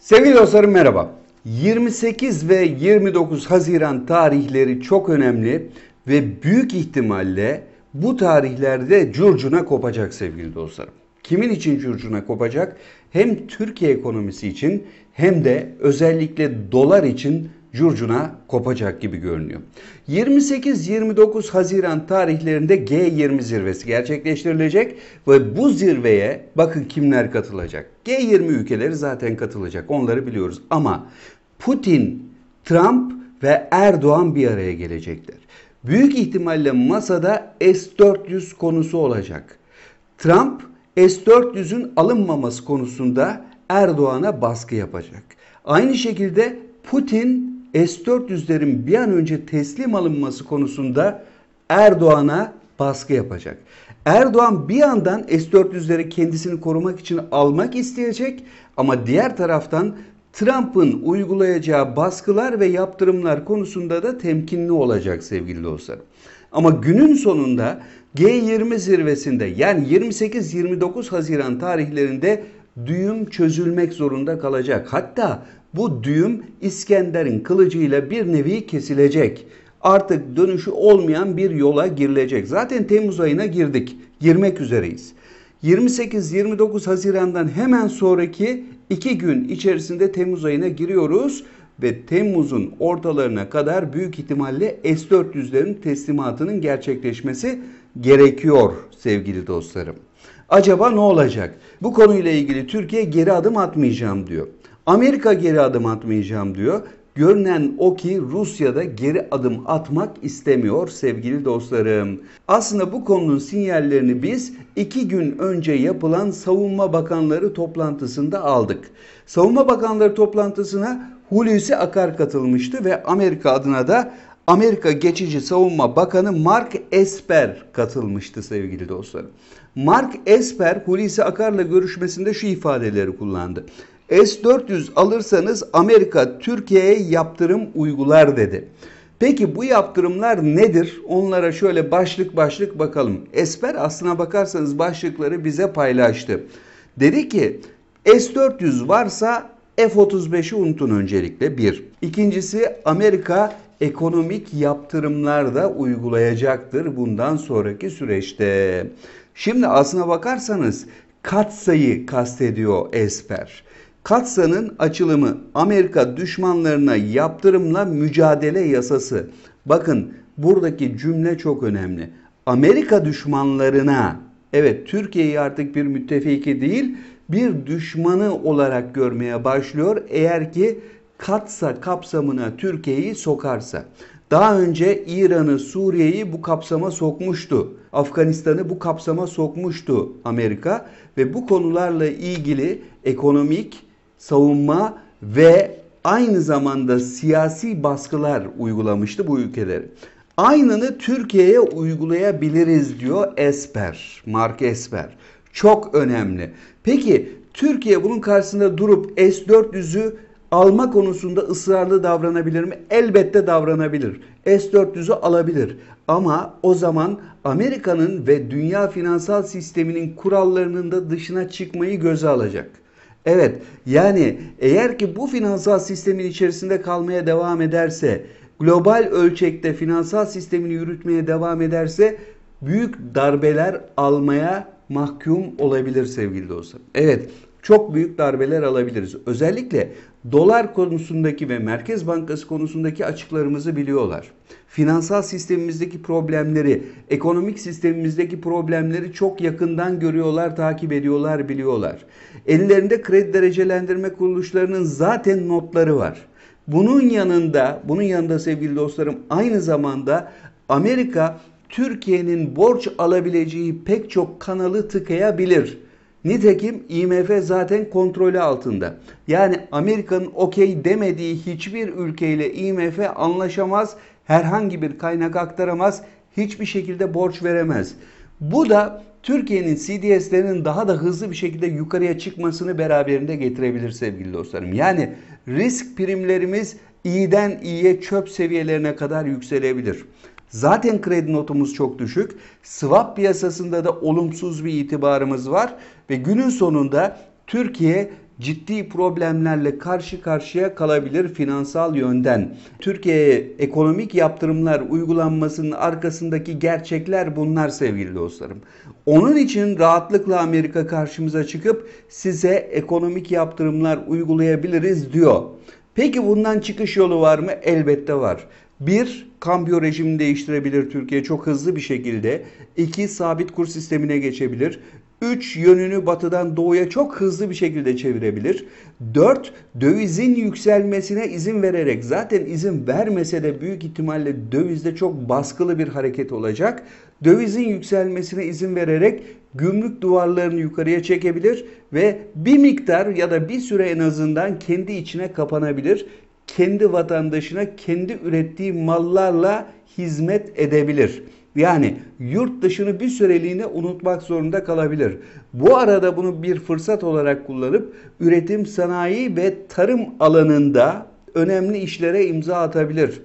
Sevgili dostlarım merhaba. 28 ve 29 Haziran tarihleri çok önemli ve büyük ihtimalle bu tarihlerde curcuna kopacak sevgili dostlarım. Kimin için curcuna kopacak? Hem Türkiye ekonomisi için hem de özellikle dolar için curcuna kopacak gibi görünüyor. 28-29 Haziran tarihlerinde G20 zirvesi gerçekleştirilecek ve bu zirveye bakın kimler katılacak. G20 ülkeleri zaten katılacak onları biliyoruz ama Putin, Trump ve Erdoğan bir araya gelecekler. Büyük ihtimalle masada S-400 konusu olacak. Trump S-400'ün alınmaması konusunda Erdoğan'a baskı yapacak. Aynı şekilde Putin S-400'lerin bir an önce teslim alınması konusunda Erdoğan'a baskı yapacak. Erdoğan bir yandan S-400'leri kendisini korumak için almak isteyecek ama diğer taraftan Trump'ın uygulayacağı baskılar ve yaptırımlar konusunda da temkinli olacak sevgili dostlarım. Ama günün sonunda G20 zirvesinde yani 28-29 Haziran tarihlerinde düğüm çözülmek zorunda kalacak. Hatta bu düğüm İskender'in kılıcıyla bir nevi kesilecek. Artık dönüşü olmayan bir yola girilecek. Zaten Temmuz ayına girdik. Girmek üzereyiz. 28-29 Haziran'dan hemen sonraki iki gün içerisinde Temmuz ayına giriyoruz ve Temmuz'un ortalarına kadar büyük ihtimalle S-400'lerin teslimatının gerçekleşmesi gerekiyor sevgili dostlarım. Acaba ne olacak? Bu konuyla ilgili Türkiye geri adım atmayacağım diyor. Amerika geri adım atmayacağım diyor. Görünen o ki Rusya'da geri adım atmak istemiyor sevgili dostlarım. Aslında bu konunun sinyallerini biz iki gün önce yapılan Savunma Bakanları toplantısında aldık. Savunma Bakanları toplantısına Hulusi Akar katılmıştı ve Amerika adına da Amerika geçici savunma bakanı Mark Esper katılmıştı sevgili dostlarım. Mark Esper Hulusi Akar'la görüşmesinde şu ifadeleri kullandı. S-400 alırsanız Amerika Türkiye'ye yaptırım uygular dedi. Peki bu yaptırımlar nedir? Onlara şöyle başlık başlık bakalım. Esper aslına bakarsanız başlıkları bize paylaştı. Dedi ki S-400 varsa F-35'i unutun öncelikle bir. İkincisi Amerika ekonomik yaptırımlar da uygulayacaktır bundan sonraki süreçte. Şimdi aslına bakarsanız katsayı kastediyor Esper. Katsa'nın açılımı Amerika düşmanlarına yaptırımla mücadele yasası. Bakın buradaki cümle çok önemli. Amerika düşmanlarına evet Türkiye'yi artık bir müttefiki değil bir düşmanı olarak görmeye başlıyor eğer ki Katsa kapsamına Türkiye'yi sokarsa. Daha önce İran'ı, Suriye'yi bu kapsama sokmuştu. Afganistan'ı bu kapsama sokmuştu Amerika ve bu konularla ilgili ekonomik, savunma ve aynı zamanda siyasi baskılar uygulamıştı bu ülkeleri. Aynını Türkiye'ye uygulayabiliriz diyor Esper, Mark Esper. Çok önemli. Peki Türkiye bunun karşısında durup S-400'ü alma konusunda ısrarlı davranabilir mi? Elbette davranabilir. S-400'ü alabilir. Ama o zaman Amerika'nın ve dünya finansal sisteminin kurallarının da dışına çıkmayı göze alacak. Evet yani eğer ki bu finansal sistemin içerisinde kalmaya devam ederse, global ölçekte finansal sistemini yürütmeye devam ederse büyük darbeler almaya mahkum olabilir sevgili dostlar. Evet çok büyük darbeler alabiliriz. Özellikle dolar konusundaki ve Merkez Bankası konusundaki açıklarımızı biliyorlar finansal sistemimizdeki problemleri, ekonomik sistemimizdeki problemleri çok yakından görüyorlar, takip ediyorlar, biliyorlar. Ellerinde kredi derecelendirme kuruluşlarının zaten notları var. Bunun yanında, bunun yanında sevgili dostlarım aynı zamanda Amerika Türkiye'nin borç alabileceği pek çok kanalı tıkayabilir. Nitekim IMF zaten kontrolü altında. Yani Amerika'nın okey demediği hiçbir ülkeyle IMF anlaşamaz herhangi bir kaynak aktaramaz, hiçbir şekilde borç veremez. Bu da Türkiye'nin CDS'lerinin daha da hızlı bir şekilde yukarıya çıkmasını beraberinde getirebilir sevgili dostlarım. Yani risk primlerimiz iyiden iyiye çöp seviyelerine kadar yükselebilir. Zaten kredi notumuz çok düşük. Swap piyasasında da olumsuz bir itibarımız var ve günün sonunda Türkiye ciddi problemlerle karşı karşıya kalabilir finansal yönden. Türkiye'ye ekonomik yaptırımlar uygulanmasının arkasındaki gerçekler bunlar sevgili dostlarım. Onun için rahatlıkla Amerika karşımıza çıkıp size ekonomik yaptırımlar uygulayabiliriz diyor. Peki bundan çıkış yolu var mı? Elbette var. Bir, kambiyo rejimini değiştirebilir Türkiye çok hızlı bir şekilde. İki, sabit kur sistemine geçebilir. 3 yönünü batıdan doğuya çok hızlı bir şekilde çevirebilir. 4 dövizin yükselmesine izin vererek zaten izin vermese de büyük ihtimalle dövizde çok baskılı bir hareket olacak. Dövizin yükselmesine izin vererek gümrük duvarlarını yukarıya çekebilir ve bir miktar ya da bir süre en azından kendi içine kapanabilir. Kendi vatandaşına kendi ürettiği mallarla hizmet edebilir. Yani yurt dışını bir süreliğine unutmak zorunda kalabilir. Bu arada bunu bir fırsat olarak kullanıp üretim, sanayi ve tarım alanında önemli işlere imza atabilir.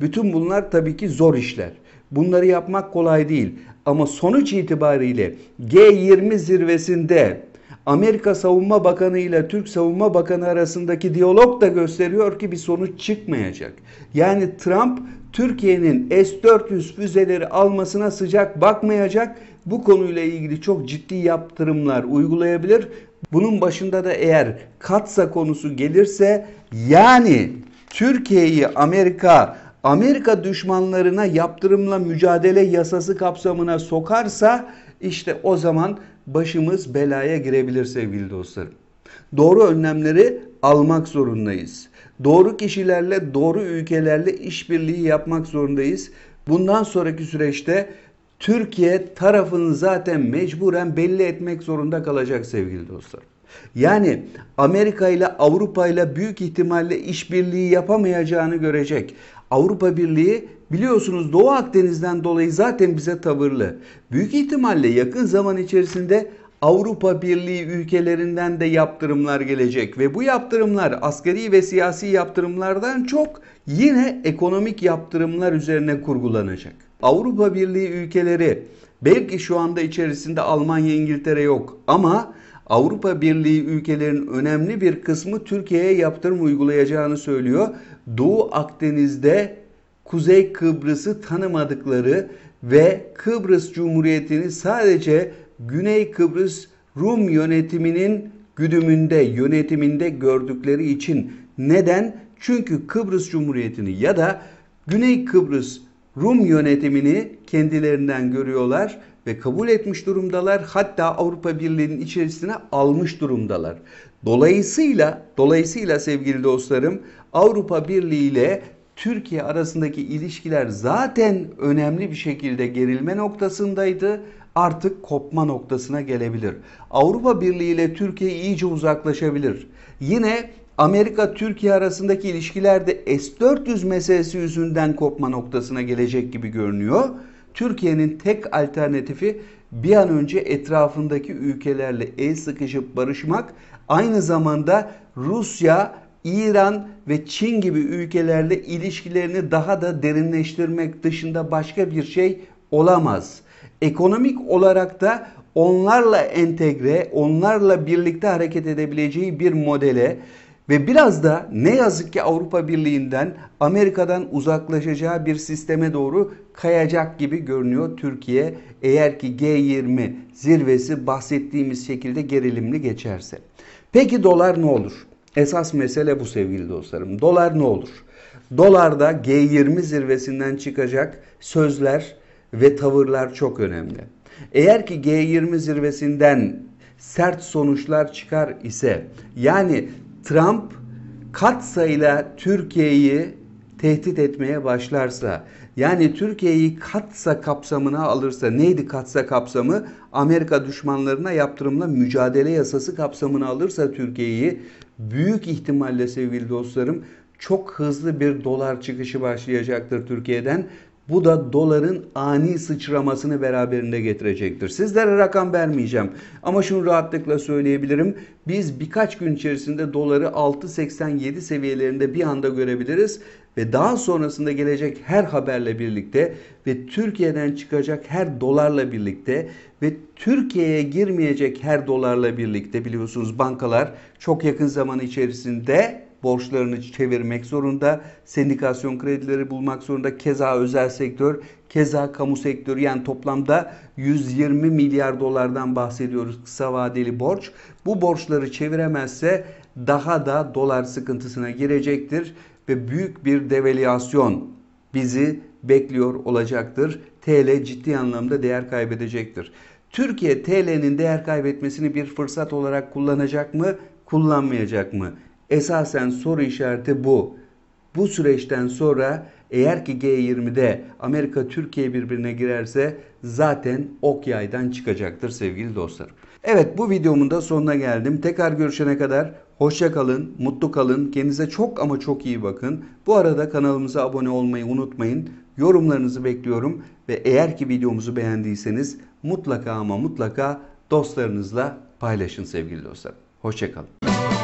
Bütün bunlar tabii ki zor işler. Bunları yapmak kolay değil. Ama sonuç itibariyle G20 zirvesinde Amerika Savunma Bakanı ile Türk Savunma Bakanı arasındaki diyalog da gösteriyor ki bir sonuç çıkmayacak. Yani Trump Türkiye'nin S-400 füzeleri almasına sıcak bakmayacak. Bu konuyla ilgili çok ciddi yaptırımlar uygulayabilir. Bunun başında da eğer katsa konusu gelirse yani Türkiye'yi Amerika Amerika düşmanlarına yaptırımla mücadele yasası kapsamına sokarsa işte o zaman başımız belaya girebilir sevgili dostlarım. Doğru önlemleri almak zorundayız. Doğru kişilerle, doğru ülkelerle işbirliği yapmak zorundayız. Bundan sonraki süreçte Türkiye tarafını zaten mecburen belli etmek zorunda kalacak sevgili dostlar. Yani Amerika ile Avrupa ile büyük ihtimalle işbirliği yapamayacağını görecek. Avrupa Birliği biliyorsunuz Doğu Akdeniz'den dolayı zaten bize tavırlı. Büyük ihtimalle yakın zaman içerisinde Avrupa Birliği ülkelerinden de yaptırımlar gelecek ve bu yaptırımlar askeri ve siyasi yaptırımlardan çok yine ekonomik yaptırımlar üzerine kurgulanacak. Avrupa Birliği ülkeleri belki şu anda içerisinde Almanya, İngiltere yok ama Avrupa Birliği ülkelerin önemli bir kısmı Türkiye'ye yaptırım uygulayacağını söylüyor. Doğu Akdeniz'de Kuzey Kıbrıs'ı tanımadıkları ve Kıbrıs Cumhuriyeti'ni sadece Güney Kıbrıs Rum yönetiminin güdümünde, yönetiminde gördükleri için. Neden? Çünkü Kıbrıs Cumhuriyeti'ni ya da Güney Kıbrıs Rum yönetimini kendilerinden görüyorlar ve kabul etmiş durumdalar. Hatta Avrupa Birliği'nin içerisine almış durumdalar. Dolayısıyla, dolayısıyla sevgili dostlarım, Avrupa Birliği ile Türkiye arasındaki ilişkiler zaten önemli bir şekilde gerilme noktasındaydı artık kopma noktasına gelebilir. Avrupa Birliği ile Türkiye iyice uzaklaşabilir. Yine Amerika Türkiye arasındaki ilişkilerde S400 meselesi yüzünden kopma noktasına gelecek gibi görünüyor. Türkiye'nin tek alternatifi bir an önce etrafındaki ülkelerle el sıkışıp barışmak, aynı zamanda Rusya, İran ve Çin gibi ülkelerle ilişkilerini daha da derinleştirmek dışında başka bir şey olamaz ekonomik olarak da onlarla entegre, onlarla birlikte hareket edebileceği bir modele ve biraz da ne yazık ki Avrupa Birliği'nden Amerika'dan uzaklaşacağı bir sisteme doğru kayacak gibi görünüyor Türkiye eğer ki G20 zirvesi bahsettiğimiz şekilde gerilimli geçerse. Peki dolar ne olur? Esas mesele bu sevgili dostlarım. Dolar ne olur? Dolarda G20 zirvesinden çıkacak sözler ve tavırlar çok önemli. Eğer ki G20 zirvesinden sert sonuçlar çıkar ise yani Trump katsayla Türkiye'yi tehdit etmeye başlarsa yani Türkiye'yi katsa kapsamına alırsa neydi katsa kapsamı Amerika düşmanlarına yaptırımla mücadele yasası kapsamına alırsa Türkiye'yi büyük ihtimalle sevgili dostlarım çok hızlı bir dolar çıkışı başlayacaktır Türkiye'den bu da doların ani sıçramasını beraberinde getirecektir. Sizlere rakam vermeyeceğim ama şunu rahatlıkla söyleyebilirim. Biz birkaç gün içerisinde doları 6.87 seviyelerinde bir anda görebiliriz ve daha sonrasında gelecek her haberle birlikte ve Türkiye'den çıkacak her dolarla birlikte ve Türkiye'ye girmeyecek her dolarla birlikte biliyorsunuz bankalar çok yakın zaman içerisinde borçlarını çevirmek zorunda. Sendikasyon kredileri bulmak zorunda. Keza özel sektör, keza kamu sektörü yani toplamda 120 milyar dolardan bahsediyoruz kısa vadeli borç. Bu borçları çeviremezse daha da dolar sıkıntısına girecektir ve büyük bir devalüasyon bizi bekliyor olacaktır. TL ciddi anlamda değer kaybedecektir. Türkiye TL'nin değer kaybetmesini bir fırsat olarak kullanacak mı, kullanmayacak mı? Esasen soru işareti bu. Bu süreçten sonra eğer ki G20'de Amerika Türkiye birbirine girerse zaten ok yaydan çıkacaktır sevgili dostlarım. Evet bu videomun da sonuna geldim. Tekrar görüşene kadar hoşça kalın, mutlu kalın, kendinize çok ama çok iyi bakın. Bu arada kanalımıza abone olmayı unutmayın. Yorumlarınızı bekliyorum ve eğer ki videomuzu beğendiyseniz mutlaka ama mutlaka dostlarınızla paylaşın sevgili dostlar. Hoşça Hoşçakalın.